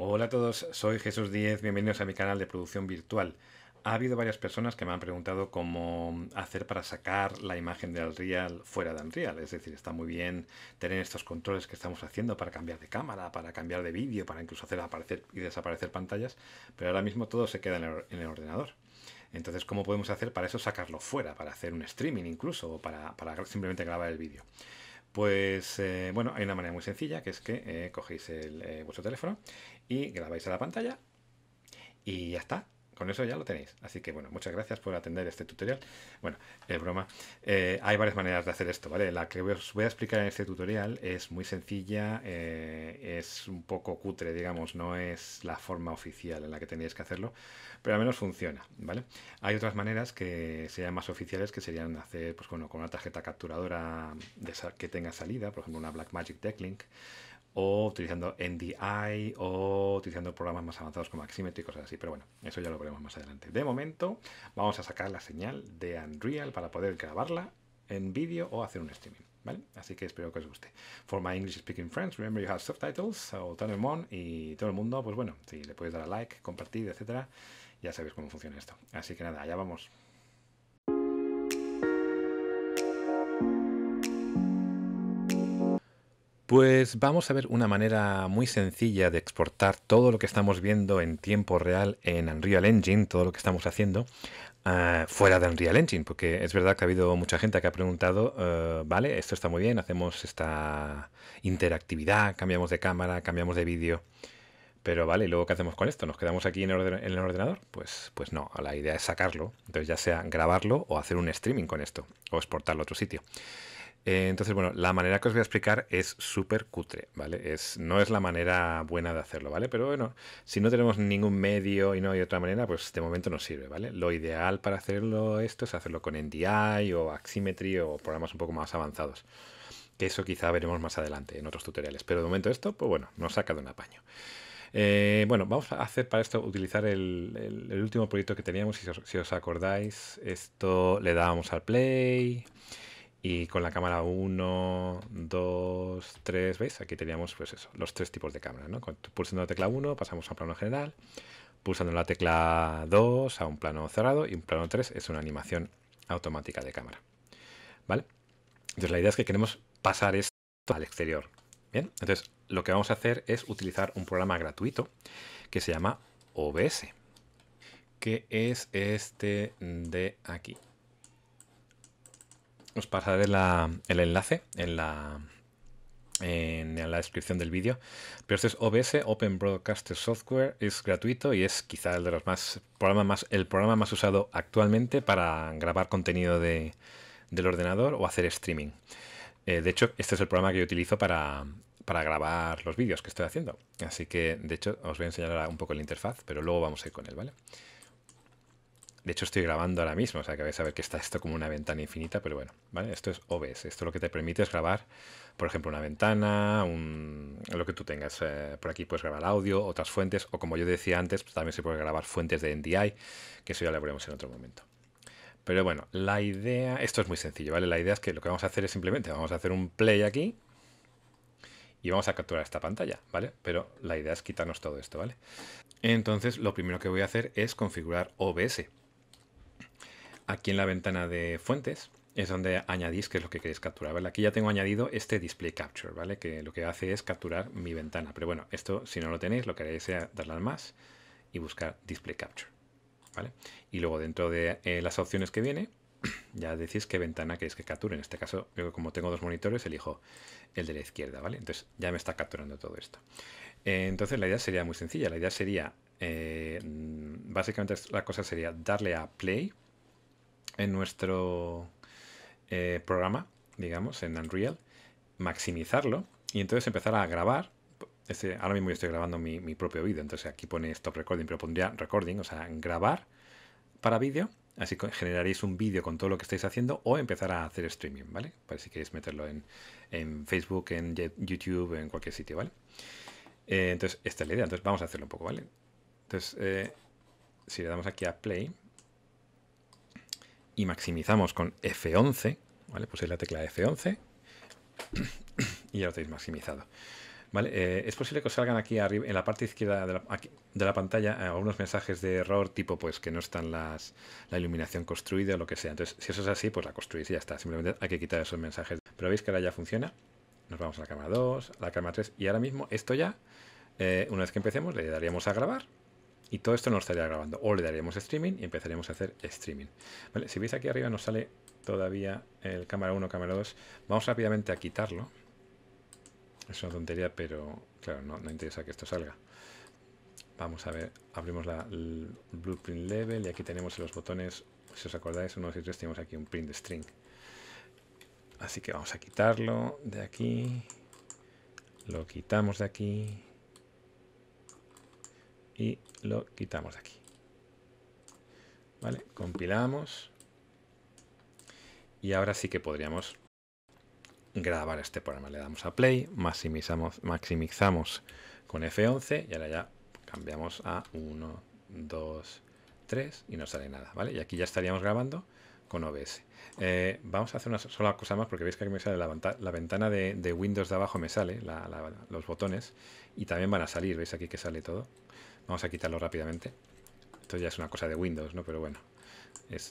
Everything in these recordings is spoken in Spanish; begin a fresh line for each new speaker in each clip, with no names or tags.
Hola a todos, soy Jesús Díez, bienvenidos a mi canal de producción virtual. Ha habido varias personas que me han preguntado cómo hacer para sacar la imagen de Unreal fuera de Unreal. Es decir, está muy bien tener estos controles que estamos haciendo para cambiar de cámara, para cambiar de vídeo, para incluso hacer aparecer y desaparecer pantallas, pero ahora mismo todo se queda en el ordenador. Entonces, ¿cómo podemos hacer para eso sacarlo fuera? Para hacer un streaming incluso, o para, para simplemente grabar el vídeo. Pues eh, bueno, hay una manera muy sencilla, que es que eh, cogéis el, eh, vuestro teléfono y grabáis a la pantalla y ya está con eso ya lo tenéis. Así que bueno, muchas gracias por atender este tutorial. Bueno, es broma. Eh, hay varias maneras de hacer esto, ¿vale? La que os voy a explicar en este tutorial es muy sencilla, eh, es un poco cutre, digamos, no es la forma oficial en la que tenéis que hacerlo, pero al menos funciona, ¿vale? Hay otras maneras que serían más oficiales, que serían hacer, pues bueno, con una tarjeta capturadora de que tenga salida, por ejemplo, una Blackmagic Decklink. Link o utilizando NDI o utilizando programas más avanzados como Aximetry y cosas así. Pero bueno, eso ya lo veremos más adelante. De momento, vamos a sacar la señal de Unreal para poder grabarla en vídeo o hacer un streaming. ¿Vale? Así que espero que os guste. For my English speaking friends, remember you have subtitles, so turn y todo el mundo, pues bueno, si le puedes dar a like, compartir, etcétera, ya sabéis cómo funciona esto. Así que nada, allá vamos. Pues vamos a ver una manera muy sencilla de exportar todo lo que estamos viendo en tiempo real en Unreal Engine, todo lo que estamos haciendo ah, fuera de Unreal Engine, porque es verdad que ha habido mucha gente que ha preguntado, eh, vale, esto está muy bien, hacemos esta interactividad, cambiamos de cámara, cambiamos de vídeo, pero vale, ¿y luego qué hacemos con esto? ¿Nos quedamos aquí en el, ordenador? Pues, pues no, la idea es sacarlo, entonces ya sea grabarlo o hacer un streaming con esto, o exportarlo a otro sitio. Eh, entonces, bueno, la manera que os voy a explicar es súper cutre, ¿vale? Es, no es la manera buena de hacerlo, ¿vale? Pero bueno, si no tenemos ningún medio y no hay otra manera, pues de momento nos sirve, ¿vale? Lo ideal para hacerlo esto es hacerlo con NDI o Aximetry o programas un poco más avanzados. Que eso quizá veremos más adelante en otros tutoriales. Pero de momento esto, pues bueno, nos saca de un apaño. Eh, bueno, vamos a hacer para esto utilizar el, último proyecto que teníamos, si si os acordáis. Esto le dábamos al play. Y con la cámara 1, 2, 3, ¿veis? Aquí teníamos pues los tres tipos de cámara, Pulsando la tecla 1 pasamos a un plano general, pulsando la tecla 2 a un plano cerrado y un plano 3 es una animación automática de cámara, ¿vale? Entonces la idea es que queremos pasar esto al exterior, ¿bien? Entonces lo que vamos a hacer es utilizar un programa gratuito que se llama OBS, que es este de aquí, os pasaré el enlace en la, en, la descripción del vídeo. Pero este es OBS, Open Broadcaster Software, es gratuito y es quizá el de los más, programa más, el programa más usado actualmente para grabar contenido del ordenador o hacer streaming. Eh, de hecho, este es el programa que yo utilizo para, para grabar los vídeos que estoy haciendo. Así que, de hecho, os voy a enseñar un poco la interfaz, pero luego vamos a ir con él, ¿vale? De hecho, estoy grabando ahora mismo, o sea que vais a ver que está esto como una ventana infinita, pero bueno, ¿vale? Esto es OBS. Esto lo que te permite es grabar, por ejemplo, una ventana, lo que tú tengas. Eh, por aquí puedes grabar audio, otras fuentes, o como yo decía antes, pues, también se puede grabar fuentes de NDI, que eso ya lo veremos en otro momento. Pero bueno, la idea, esto es muy sencillo, ¿vale? La idea es que lo que vamos a hacer es simplemente, vamos a hacer un play aquí y vamos a capturar esta pantalla, ¿vale? Pero la idea es quitarnos todo esto, ¿vale? Entonces, lo primero que voy a hacer es configurar OBS aquí en la ventana de fuentes es donde añadís qué es lo que queréis capturar. ¿vale? Aquí ya tengo añadido este display capture, ¿vale? que lo que hace es capturar mi ventana. Pero bueno, esto si no lo tenéis, lo que haréis es eh, darle al más y buscar display capture. ¿vale? Y luego dentro de eh, las opciones que viene, ya decís qué ventana queréis que capture. En este caso, como tengo dos monitores, elijo el de la izquierda, ¿vale? Entonces ya me está capturando todo esto. Eh, entonces la idea sería muy sencilla. La idea sería, mm, básicamente la cosa sería darle a play en nuestro eh, programa, digamos, en Unreal, maximizarlo y entonces empezar a grabar. Este, ahora mismo yo estoy grabando mi, propio vídeo, entonces aquí pone stop recording, pero pondría recording, o sea, grabar para vídeo. Así generaréis un vídeo con todo lo que estáis haciendo o empezar a hacer streaming, ¿vale? Para pues si queréis meterlo en, Facebook, en YouTube, en cualquier sitio, ¿vale? Eh, entonces, esta es la idea. Entonces, vamos a hacerlo un poco, ¿vale? Entonces, eh, si le damos aquí a play, y maximizamos con F11, ¿vale? Pues es la tecla F11 y ya lo tenéis maximizado. ¿Vale? Eh, es posible que os salgan aquí arriba, en la parte izquierda de la, pantalla eh, algunos mensajes de error tipo pues que no están las, la iluminación construida o lo que sea. Entonces, si eso es así, pues la construís y ya está. Simplemente hay que quitar esos mensajes. Pero veis que ahora ya funciona. Nos vamos a la cámara 2, la cámara 3 y ahora mismo esto ya, eh, una vez que empecemos, le daríamos a grabar y todo esto nos estaría grabando. O le daríamos streaming y empezaríamos a hacer streaming. Si veis aquí arriba nos sale todavía el cámara 1, cámara 2. Vamos rápidamente a quitarlo. Es una tontería, pero claro, no, interesa que esto salga. Vamos a ver, abrimos la, Blueprint Level y aquí tenemos los botones, si os acordáis, uno y tenemos aquí un print string. Así que vamos a quitarlo de aquí. Lo quitamos de aquí y lo quitamos de aquí. ¿Vale? Compilamos. Y ahora sí que podríamos grabar este programa. Le damos a play, maximizamos, maximizamos con F11 y ahora ya cambiamos a 1, 2, 3 y no sale nada, ¿vale? Y aquí ya estaríamos grabando con OBS. Eh, vamos a hacer una sola cosa más porque veis que aquí me sale la, ventana de, Windows de abajo me sale, los botones, y también van a salir, veis aquí que sale todo. Vamos a quitarlo rápidamente. Esto ya es una cosa de Windows, ¿no? Pero bueno.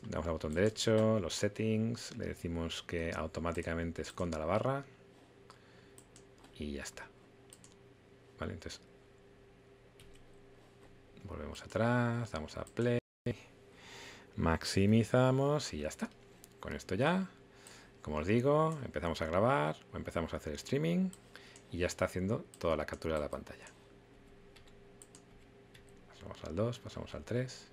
damos al botón derecho, los settings, le decimos que automáticamente esconda la barra. Y ya está. Vale, entonces. Volvemos atrás, damos a play. Maximizamos y ya está. Con esto ya, como os digo, empezamos a grabar empezamos a hacer streaming y ya está haciendo toda la captura de la pantalla pasamos al 2, pasamos al 3.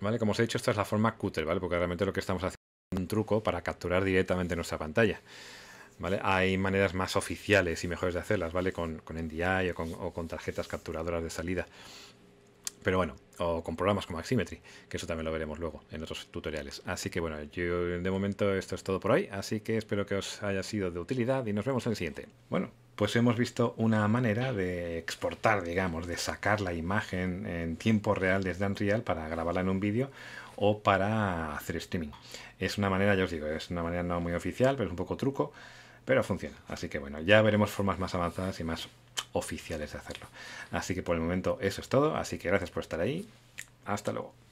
¿Vale? Como os he dicho, esta es la forma cutter, ¿vale? Porque realmente lo que estamos haciendo es un truco para capturar directamente nuestra pantalla. ¿Vale? Hay maneras más oficiales y mejores de hacerlas, ¿vale? Con, con NDI o con, tarjetas capturadoras de salida. Pero bueno, o con programas como Aximetry, que eso también lo veremos luego en otros tutoriales. Así que bueno, yo de momento esto es todo por hoy, así que espero que os haya sido de utilidad y nos vemos en el siguiente. Bueno, pues hemos visto una manera de exportar, digamos, de sacar la imagen en tiempo real desde Unreal para grabarla en un vídeo o para hacer streaming. Es una manera, ya os digo, es una manera no muy oficial, pero es un poco truco, pero funciona. Así que bueno, ya veremos formas más avanzadas y más oficiales de hacerlo. Así que por el momento eso es todo, así que gracias por estar ahí. Hasta luego.